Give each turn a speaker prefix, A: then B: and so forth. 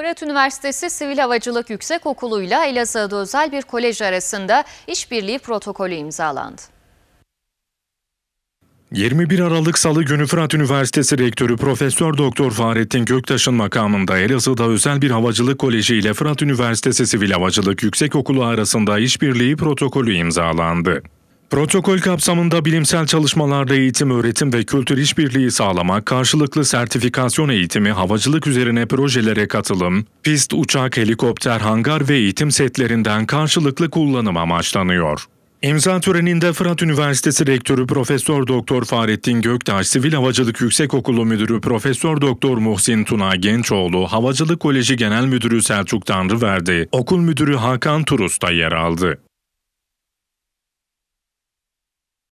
A: Fırat Üniversitesi Sivil Havacılık Yüksek Okulu ile Elazığ'da özel bir kolej arasında işbirliği protokolü imzalandı.
B: 21 Aralık Salı günü Fırat Üniversitesi Rektörü Profesör Doktor Fahrettin Göktaş'ın makamında Elazığ'da özel bir havacılık koleji ile Fırat Üniversitesi Sivil Havacılık Yüksek Okulu arasında işbirliği protokolü imzalandı. Protokol kapsamında bilimsel çalışmalarda eğitim, öğretim ve kültür işbirliği sağlamak, karşılıklı sertifikasyon eğitimi, havacılık üzerine projelere katılım, pist, uçak, helikopter, hangar ve eğitim setlerinden karşılıklı kullanım amaçlanıyor. İmza töreninde Fırat Üniversitesi Rektörü Profesör Doktor Fahrettin Göktaş, Sivil Havacılık Yüksekokulu Müdürü Profesör Doktor Muhsin Tuna Gençoğlu, Havacılık Koleji Genel Müdürü Selçuk Tanrıverdi, Okul Müdürü Hakan Turus da yer aldı.